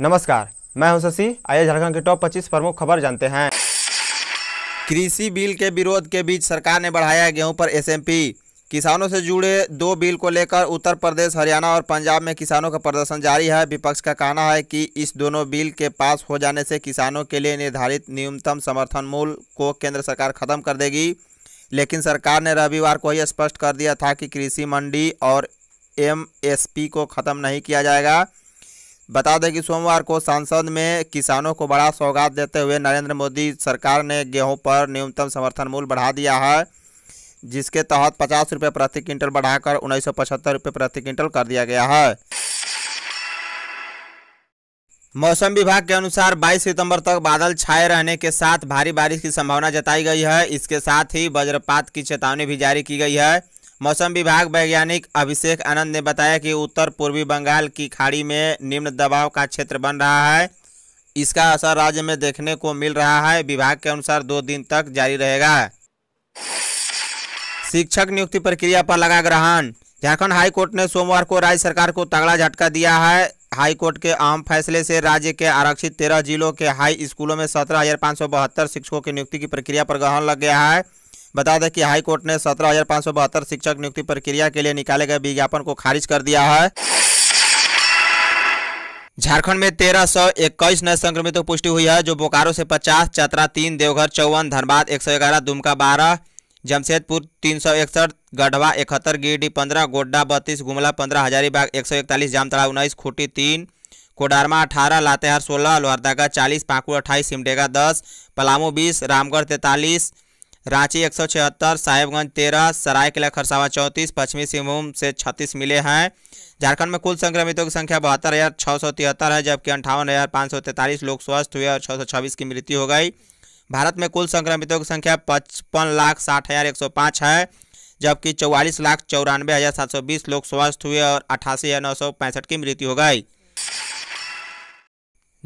नमस्कार मैं हूं शशि आइए झारखंड के टॉप 25 प्रमुख खबर जानते हैं कृषि बिल के विरोध के बीच सरकार ने बढ़ाया गेहूं पर एसएमपी किसानों से जुड़े दो बिल को लेकर उत्तर प्रदेश हरियाणा और पंजाब में किसानों का प्रदर्शन जारी है विपक्ष का कहना है कि इस दोनों बिल के पास हो जाने से किसानों के लिए निर्धारित न्यूनतम समर्थन मूल्य को केंद्र सरकार खत्म कर देगी लेकिन सरकार ने रविवार को ही स्पष्ट कर दिया था कि कृषि मंडी और एमएसपी को ख़त्म नहीं किया जाएगा बता दें कि सोमवार को संसद में किसानों को बड़ा सौगात देते हुए नरेंद्र मोदी सरकार ने गेहूं पर न्यूनतम समर्थन मूल्य बढ़ा दिया है जिसके तहत पचास रुपये प्रति क्विंटल बढ़ाकर उन्नीस सौ रुपये प्रति क्विंटल कर दिया गया है मौसम विभाग के अनुसार 22 सितंबर तक बादल छाए रहने के साथ भारी बारिश की संभावना जताई गई है इसके साथ ही वज्रपात की चेतावनी भी जारी की गई है मौसम विभाग वैज्ञानिक अभिषेक आनंद ने बताया कि उत्तर पूर्वी बंगाल की खाड़ी में निम्न दबाव का क्षेत्र बन रहा है इसका असर राज्य में देखने को मिल रहा है विभाग के अनुसार दो दिन तक जारी रहेगा शिक्षक नियुक्ति प्रक्रिया पर लगा ग्रहण झारखंड हाईकोर्ट ने सोमवार को राज्य सरकार को तगड़ा झटका दिया है हाईकोर्ट के अहम फैसले से राज्य के आरक्षित तेरह जिलों के हाई स्कूलों में सत्रह शिक्षकों की नियुक्ति की प्रक्रिया पर गहन लग गया है बता दें कि हाईकोर्ट ने सत्रह शिक्षक नियुक्ति प्रक्रिया के लिए निकाले गए विज्ञापन को खारिज कर दिया है झारखंड में तेरह सौ इक्कीस नए संक्रमितों की पुष्टि हुई है जो बोकारो से पचास चतरा तीन देवघर चौवन धनबाद एक सौ ग्यारह दुमका बारह जमशेदपुर तीन सौ इकसठ गढ़वा इकहत्तर गिरडी पंद्रह गोड्डा बत्तीस गुमला पंद्रह हजारीबाग एक सौ इकतालीस जामतड़ा उन्नीस खूटी तीन कोडारमा अठारह लातेहार सोलह लोहरदगा चालीस पाकुड़ अट्ठाईस सिमडेगा दस पलामू बीस रामगढ़ तैंतालीस रांची एक सौ छिहत्तर साहेबगंज तेरह सरायकला खरसावा चौंतीस पश्चिमी सिंहभूम से छत्तीस मिले हैं झारखंड में कुल संक्रमितों की संख्या बहत्तर हज़ार छः सौ तिहत्तर है जबकि अंठावन हज़ार पाँच सौ तैंतालीस लोग स्वस्थ हुए और छः सौ छब्बीस की मृत्यु हो गई भारत में कुल संक्रमितों की संख्या पचपन लाख साठ हज़ार एक सौ पाँच है जबकि चौवालीस लाख चौरानवे हज़ार सात सौ बीस लोग स्वस्थ हुए और अठासी हज़ार नौ सौ पैंसठ की मृत्यु हो गई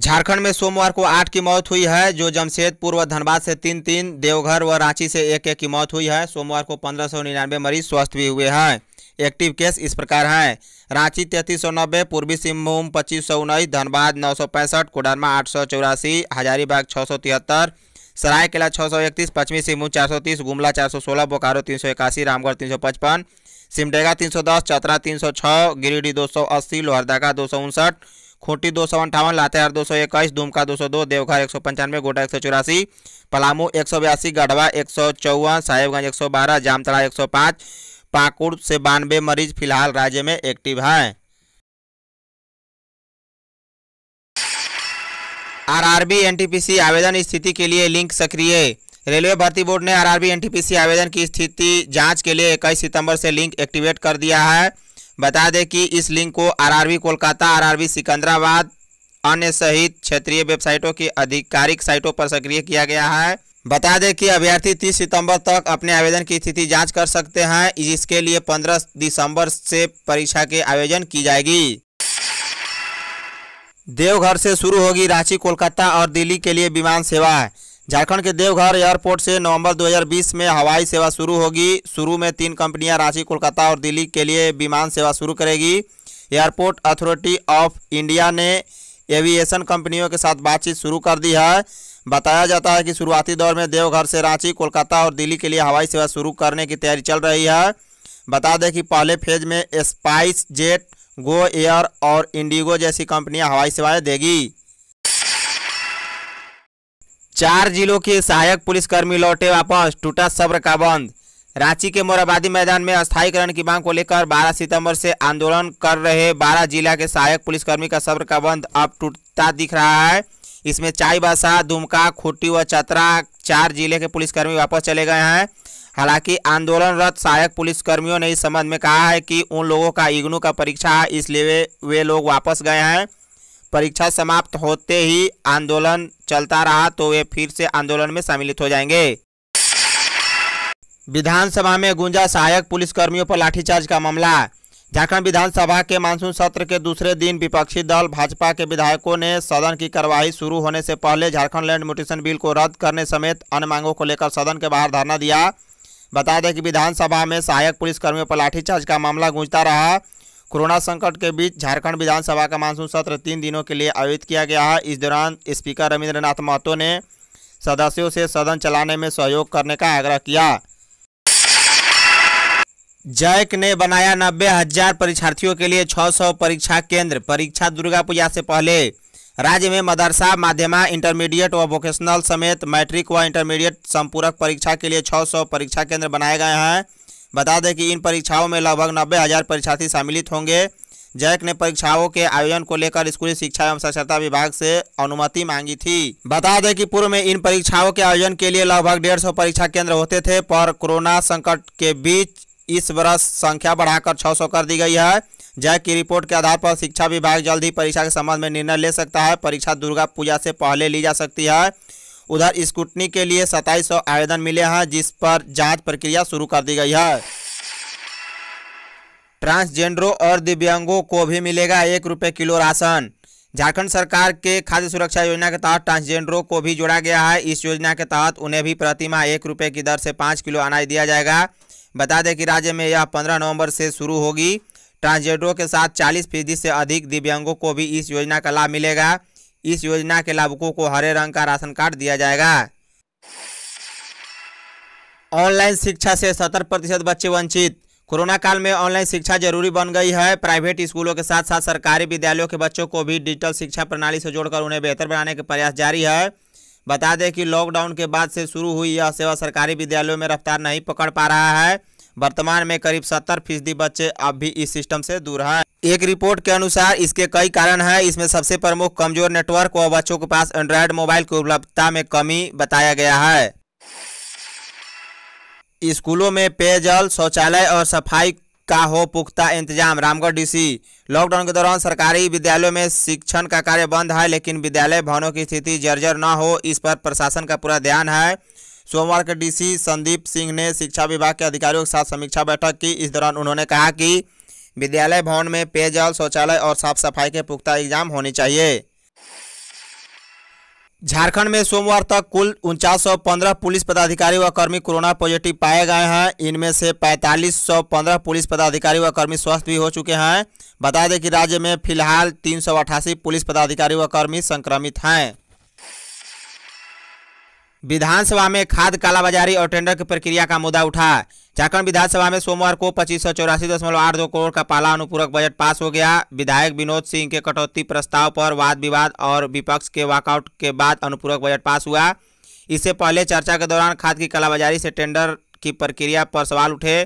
झारखंड में सोमवार को आठ की मौत हुई है जो जमशेदपुर व धनबाद से तीन तीन देवघर व रांची से एक एक की मौत हुई है सोमवार को पंद्रह सौ निन्यानवे मरीज स्वस्थ भी हुए हैं एक्टिव केस इस प्रकार हैं रांची तैंतीस सौ नब्बे पूर्वी सिंहभूम पच्चीस सौ उन्नीस धनबाद नौ सौ पैंसठ कोडरमा आठ सौ चौरासी हजारीबाग छः सौ तिहत्तर सरायकेला छः सौ इकतीस पश्चिमी सिंहभूम चार सौ तीस गुमला चार सौ सोलह बोकारो तीन सौ इक्यासी रामगढ़ तीन सौ पचपन सिमडेगा तीन सौ दस चतरा तीन सौ छः गिरिडीह दो सौ अस्सी लोहरदगा दो सौ उनसठ खूंटी दो सौ अंठावन लातेहार दो सौ इक्कीस दुमका दो सौ दो देवघर एक सौ पंचानवे गोटा एक सौ चौरासी पलामू एक सौ बयासी गढ़वा एक सौ चौवन साहेबगंज एक सौ बारह जामतड़ा एक सौ पाँच पाकुड़ से बानवे मरीज फिलहाल राज्य में एक्टिव हैं आरआरबी एनटीपीसी आवेदन स्थिति के लिए लिंक सक्रिय रेलवे भर्ती बोर्ड ने आरआरबी एनटीपीसी आवेदन की स्थिति जांच के लिए इक्कीस सितंबर से लिंक एक्टिवेट कर दिया है बता दें कि इस लिंक को आरआरबी कोलकाता आरआरबी सिकंदराबाद अन्य सहित क्षेत्रीय वेबसाइटों की आधिकारिक साइटों पर सक्रिय किया गया है बता दें कि अभ्यर्थी 30 सितंबर तक अपने आवेदन की स्थिति जांच कर सकते हैं जिसके लिए 15 दिसंबर से परीक्षा के आयोजन की जाएगी देवघर से शुरू होगी रांची कोलकाता और दिल्ली के लिए विमान सेवा झारखंड के देवघर एयरपोर्ट से नवंबर 2020 में हवाई सेवा शुरू होगी शुरू में तीन कंपनियां रांची कोलकाता और दिल्ली के लिए विमान सेवा शुरू करेगी एयरपोर्ट अथॉरिटी ऑफ इंडिया ने एविएशन कंपनियों के साथ बातचीत शुरू कर दी है बताया जाता है कि शुरुआती दौर में देवघर से रांची कोलकाता और दिल्ली के लिए हवाई सेवा शुरू करने की तैयारी चल रही है बता दें कि पहले फेज में स्पाइस जेट गो एयर और इंडिगो जैसी कंपनियां हवाई सेवाएं देगी चार जिलों के सहायक पुलिसकर्मी लौटे वापस टूटा सब्र का बंद रांची के मोराबादी मैदान में अस्थायीकरण की मांग को लेकर 12 सितंबर से आंदोलन कर रहे 12 जिला के सहायक पुलिसकर्मी का सब्र का बंद अब टूटता दिख रहा है इसमें चाईबासा दुमका खुट्टी व चतरा चार जिले के पुलिसकर्मी वापस चले गए हैं हालांकि आंदोलनरत सहायक पुलिसकर्मियों ने इस संबंध में कहा है कि उन लोगों का इग्नू का परीक्षा है इसलिए वे, वे लोग वापस गए हैं परीक्षा समाप्त होते ही आंदोलन चलता रहा तो वे फिर से आंदोलन में सम्मिलित हो जाएंगे विधानसभा में गुंजा सहायक पुलिसकर्मियों पर लाठीचार्ज का मामला झारखंड विधानसभा के मानसून सत्र के दूसरे दिन विपक्षी दल भाजपा के विधायकों ने सदन की कार्यवाही शुरू होने से पहले झारखंड लैंड म्यूटेशन बिल को रद्द करने समेत अन्य मांगों को लेकर सदन के बाहर धरना दिया बता दें कि विधानसभा में सहायक पुलिसकर्मियों पर लाठीचार्ज का मामला गूंजता रहा कोरोना संकट के बीच झारखंड विधानसभा का मानसून सत्र तीन दिनों के लिए आयोजित किया गया है इस दौरान स्पीकर रविन्द्रनाथ महतो ने सदस्यों से सदन चलाने में सहयोग करने का आग्रह किया जैक ने बनाया नब्बे हजार परीक्षार्थियों के लिए 600 परीक्षा केंद्र परीक्षा दुर्गा पूजा से पहले राज्य में मदरसा माध्यमा इंटरमीडिएट व वोकेशनल समेत मैट्रिक व इंटरमीडिएट संपूरक परीक्षा के लिए 600 परीक्षा केंद्र बनाए गए हैं बता दें कि इन परीक्षाओं में लगभग नब्बे हज़ार परीक्षार्थी सम्मिलित होंगे जैक ने परीक्षाओं के आयोजन को लेकर स्कूली शिक्षा एवं साक्षरता विभाग से अनुमति मांगी थी बता दें कि पूर्व में इन परीक्षाओं के आयोजन के लिए लगभग डेढ़ सौ परीक्षा केंद्र होते थे पर कोरोना संकट के बीच इस वर्ष संख्या बढ़ाकर 600 कर दी गई है जैक की रिपोर्ट के आधार पर शिक्षा विभाग जल्द ही परीक्षा के संबंध में निर्णय ले सकता है परीक्षा दुर्गा पूजा से पहले ली जा सकती है उधर स्कूटनी के लिए सताईस आवेदन मिले हैं जिस पर जाँच प्रक्रिया शुरू कर दी गई है ट्रांसजेंडरों और दिव्यांगों को भी मिलेगा एक रुपये किलो राशन झारखंड सरकार के खाद्य सुरक्षा योजना के तहत ट्रांसजेंडरों को भी जोड़ा गया है इस योजना के तहत उन्हें भी प्रतिमाह एक रुपये की दर से पाँच किलो अनाज दिया जाएगा बता दें कि राज्य में यह पंद्रह नवंबर से शुरू होगी ट्रांसजेंडरों के साथ चालीस फीसदी से अधिक दिव्यांगों को भी इस योजना का लाभ मिलेगा इस योजना के लाभुकों को हरे रंग का राशन कार्ड दिया जाएगा ऑनलाइन शिक्षा से सत्तर प्रतिशत बच्चे वंचित कोरोना काल में ऑनलाइन शिक्षा जरूरी बन गई है प्राइवेट स्कूलों के साथ साथ सरकारी विद्यालयों के बच्चों को भी डिजिटल शिक्षा प्रणाली से जोड़कर उन्हें बेहतर बनाने के प्रयास जारी है बता दें कि लॉकडाउन के बाद से शुरू हुई यह सेवा सरकारी विद्यालयों में रफ्तार नहीं पकड़ पा रहा है वर्तमान में करीब सत्तर फीसदी बच्चे अब भी इस सिस्टम से दूर हैं एक रिपोर्ट के अनुसार इसके कई कारण हैं इसमें सबसे प्रमुख कमजोर नेटवर्क और बच्चों के पास एंड्रॉयड मोबाइल की उपलब्धता में कमी बताया गया है स्कूलों में पेयजल शौचालय और सफाई का हो पुख्ता इंतजाम रामगढ़ डीसी लॉकडाउन के दौरान सरकारी विद्यालयों में शिक्षण का कार्य बंद है लेकिन विद्यालय भवनों की स्थिति जर्जर न हो इस पर प्रशासन का पूरा ध्यान है सोमवार के डीसी संदीप सिंह ने शिक्षा विभाग के अधिकारियों के साथ समीक्षा बैठक की इस दौरान उन्होंने कहा कि विद्यालय भवन में पेयजल शौचालय और साफ सफाई के पुख्ता एग्जाम होने चाहिए झारखंड में सोमवार तक कुल उनचास पुलिस पदाधिकारी व कर्मी कोरोना पॉजिटिव पाए गए हैं इनमें से 4515 पुलिस पदाधिकारी व कर्मी स्वस्थ भी हो चुके हैं बता दें कि राज्य में फिलहाल तीन पुलिस पदाधिकारी व कर्मी संक्रमित हैं विधानसभा में खाद कालाबाजारी और टेंडर की प्रक्रिया का मुद्दा उठा झारखंड विधानसभा में सोमवार को पच्चीस सौ चौरासी दशमलव आठ दो करोड़ का पाला अनुपूरक बजट पास हो गया विधायक विनोद सिंह के कटौती प्रस्ताव पर वाद विवाद और विपक्ष के वॉकआउट के बाद अनुपूरक बजट पास हुआ इससे पहले चर्चा के दौरान खाद की कालाबाजारी से टेंडर की प्रक्रिया पर सवाल उठे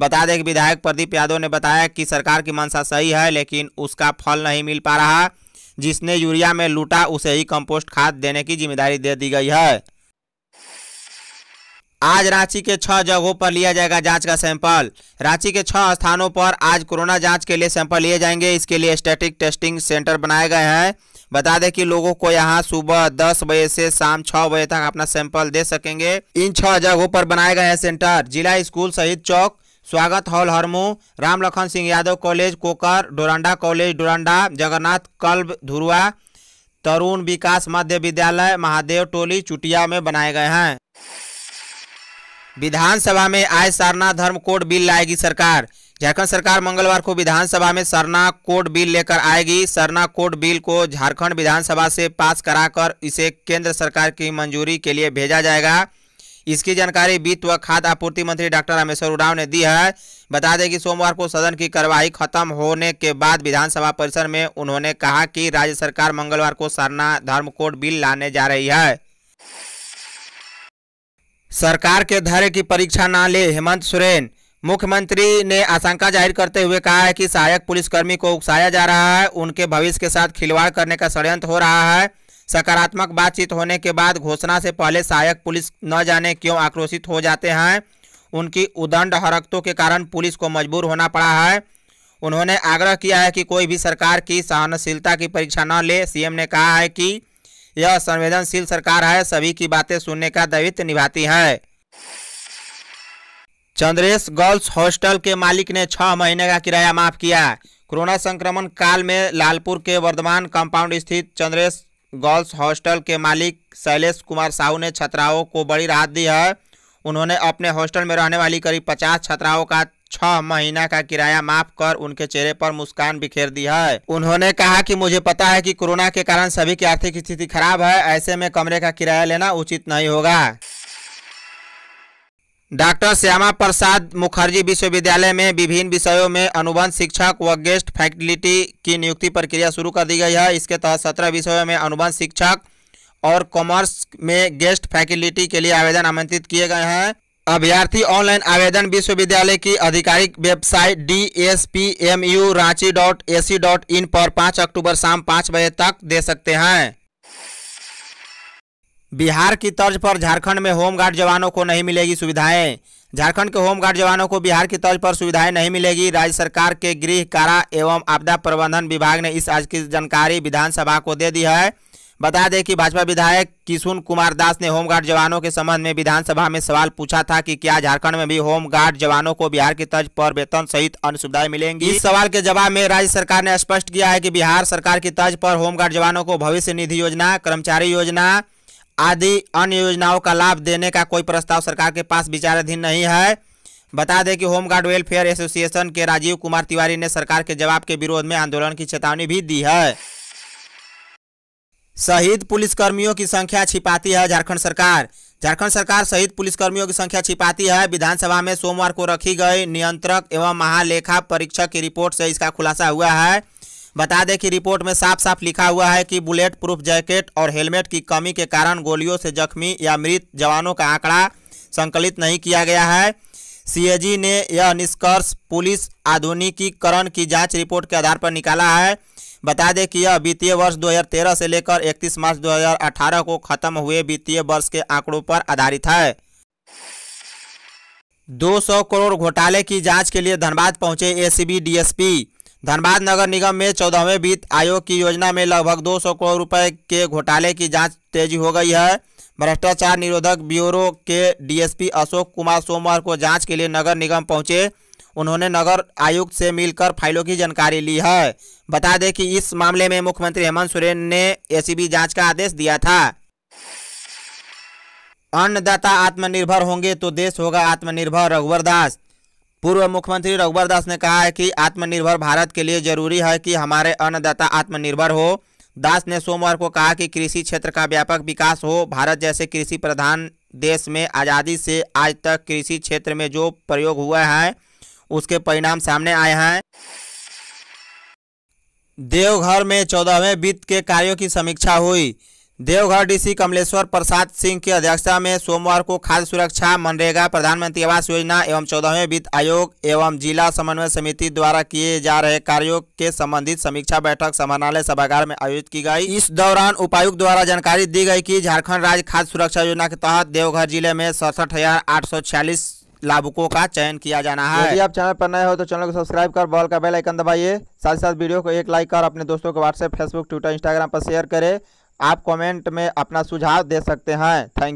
बता दें कि विधायक प्रदीप यादव ने बताया कि सरकार की मंशा सही है लेकिन उसका फल नहीं मिल पा रहा जिसने यूरिया में लूटा उसे ही कंपोस्ट खाद देने की जिम्मेदारी दे दी गई है आज रांची के छह जगहों पर लिया जाएगा जांच का सैंपल रांची के छह स्थानों पर आज कोरोना जांच के लिए सैंपल लिए जाएंगे इसके लिए स्टैटिक टेस्टिंग सेंटर बनाए गए हैं बता दें कि लोगों को यहां सुबह दस बजे से शाम छह बजे तक अपना सैंपल दे सकेंगे इन छह जगहों पर बनाए गए हैं सेंटर जिला school Shaheed Chowk Swagat hall Harmu Ram Lakhan Singh Yadav college Kokar Doranda college Doranda Jagannath club Dhurwa Tarun Vikas Madhya Vidyalaya Mahadev टोली चुटिया में बनाए गए हैं विधानसभा में आय सरना धर्म कोड बिल लाएगी सरकार झारखंड सरकार मंगलवार को विधानसभा में सरना कोड बिल लेकर आएगी सरना कोड बिल को झारखंड विधानसभा से पास कराकर इसे केंद्र सरकार की मंजूरी के लिए भेजा जाएगा इसकी जानकारी वित्त व खाद्य आपूर्ति मंत्री डॉक्टर रामेश्वर उराव ने दी है बता दें कि सोमवार को सदन की कार्यवाही खत्म होने के बाद विधानसभा परिसर में उन्होंने कहा कि राज्य सरकार मंगलवार को सरना धर्म कोड बिल लाने जा रही है सरकार के धैर्य की परीक्षा न ले हेमंत सोरेन मुख्यमंत्री ने आशंका जाहिर करते हुए कहा है कि सहायक पुलिसकर्मी को उकसाया जा रहा है उनके भविष्य के साथ खिलवाड़ करने का षड्यंत्र हो रहा है सकारात्मक बातचीत होने के बाद घोषणा से पहले सहायक पुलिस न जाने क्यों आक्रोशित हो जाते हैं उनकी उदंड हरकतों के कारण पुलिस को मजबूर होना पड़ा है उन्होंने आग्रह किया है कि कोई भी सरकार की सहनशीलता की परीक्षा न ले सीएम ने कहा है कि यह संवेदनशील सरकार है सभी की बातें सुनने का दायित्व निभाती है चंद्रेश गर्ल्स हॉस्टल के मालिक ने छह महीने का किराया माफ किया कोरोना संक्रमण काल में लालपुर के वर्धमान कंपाउंड स्थित चंद्रेश गर्ल्स हॉस्टल के मालिक शैलेश कुमार साहू ने छात्राओं को बड़ी राहत दी है उन्होंने अपने हॉस्टल में रहने वाली करीब पचास छात्राओं का छह महीना का किराया माफ कर उनके चेहरे पर मुस्कान बिखेर दी है उन्होंने कहा कि मुझे पता है कि कोरोना के कारण सभी की आर्थिक स्थिति खराब है ऐसे में कमरे का किराया लेना उचित नहीं होगा डॉक्टर श्यामा प्रसाद मुखर्जी विश्वविद्यालय में विभिन्न विषयों में अनुबंध शिक्षक व गेस्ट फैकल्टी की नियुक्ति प्रक्रिया शुरू कर दी गई है इसके तहत सत्रह विषयों में अनुबंध शिक्षक और कॉमर्स में गेस्ट फैकल्टी के लिए आवेदन आमंत्रित किए गए हैं अभ्यर्थी ऑनलाइन आवेदन विश्वविद्यालय की आधिकारिक website D S P M U Ranchi dot A C dot in पर पाँच अक्टूबर शाम पाँच बजे तक दे सकते हैं बिहार की तर्ज पर झारखंड में होमगार्ड जवानों को नहीं मिलेगी सुविधाएं झारखंड के होमगार्ड जवानों को बिहार की तर्ज पर सुविधाएं नहीं मिलेगी राज्य सरकार के गृह कारा एवं आपदा प्रबंधन विभाग ने इस आज की जानकारी विधानसभा को दे दी है बता दें कि भाजपा विधायक किशुन कुमार दास ने होमगार्ड जवानों के संबंध में विधानसभा में सवाल पूछा था कि क्या झारखंड में भी होमगार्ड जवानों को बिहार की तर्ज पर वेतन सहित अन्य सुविधाएं मिलेंगी इस सवाल के जवाब में राज्य सरकार ने स्पष्ट किया है कि बिहार सरकार की तर्ज पर होमगार्ड जवानों को भविष्य निधि योजना कर्मचारी योजना आदि अन्य योजनाओं का लाभ देने का कोई प्रस्ताव सरकार के पास विचाराधीन नहीं है बता दें कि होमगार्ड वेलफेयर एसोसिएशन के राजीव कुमार तिवारी ने सरकार के जवाब के विरोध में आंदोलन की चेतावनी भी दी है शहीद पुलिसकर्मियों की संख्या छिपाती है झारखंड सरकार झारखंड सरकार शहीद पुलिसकर्मियों की संख्या छिपाती है विधानसभा में सोमवार को रखी गई नियंत्रक एवं महालेखा परीक्षक की रिपोर्ट से इसका खुलासा हुआ है बता दें कि रिपोर्ट में साफ साफ लिखा हुआ है कि बुलेट प्रूफ जैकेट और हेलमेट की कमी के कारण गोलियों से जख्मी या मृत जवानों का आंकड़ा संकलित नहीं किया गया है सी ने यह निष्कर्ष पुलिस आधुनिकीकरण की जाँच रिपोर्ट के आधार पर निकाला है बता दें कि यह वित्तीय वर्ष 2013 से लेकर 31 मार्च 2018 को खत्म हुए वित्तीय वर्ष के आंकड़ों पर आधारित है 200 करोड़ घोटाले की जांच के लिए धनबाद पहुंचे एसीबी डीएसपी धनबाद नगर निगम में चौदहवें वित्त आयोग की योजना में लगभग 200 करोड़ रुपए के घोटाले की जांच तेजी हो गई है भ्रष्टाचार निरोधक ब्यूरो के डीएसपी अशोक कुमार सोमवार को जांच के लिए नगर निगम पहुंचे उन्होंने नगर आयुक्त से मिलकर फाइलों की जानकारी ली है बता दें कि इस मामले में मुख्यमंत्री हेमंत सोरेन ने एसीबी जांच का आदेश दिया था अन्नदाता आत्मनिर्भर होंगे तो देश होगा आत्मनिर्भर रघुवर दास पूर्व मुख्यमंत्री रघुवर दास ने कहा है कि आत्मनिर्भर भारत के लिए जरूरी है कि हमारे अन्नदाता आत्मनिर्भर हो दास ने सोमवार को कहा कि कृषि क्षेत्र का व्यापक विकास हो भारत जैसे कृषि प्रधान देश में आज़ादी से आज तक कृषि क्षेत्र में जो प्रयोग हुआ है उसके परिणाम सामने आए हैं देवघर में चौदहवें वित्त के कार्यों की समीक्षा हुई देवघर डीसी कमलेश्वर प्रसाद सिंह की अध्यक्षता में सोमवार को खाद्य सुरक्षा मनरेगा प्रधानमंत्री आवास योजना एवं चौदहवें वित्त आयोग एवं जिला समन्वय समिति द्वारा किए जा रहे कार्यों के संबंधित समीक्षा बैठक समाहरणालय सभागार में आयोजित की गई इस दौरान उपायुक्त द्वारा जानकारी दी गई कि झारखंड राज्य खाद्य सुरक्षा योजना के तहत देवघर जिले में सड़सठ लाभुकों का चयन किया जाना है यदि आप चैनल पर नए हो तो चैनल को सब्सक्राइब कर बॉल का बेल आइकन दबाइए साथ ही साथ वीडियो को एक लाइक कर अपने दोस्तों को व्हाट्सएप फेसबुक ट्विटर इंस्टाग्राम पर शेयर करें आप कमेंट में अपना सुझाव दे सकते हैं थैंक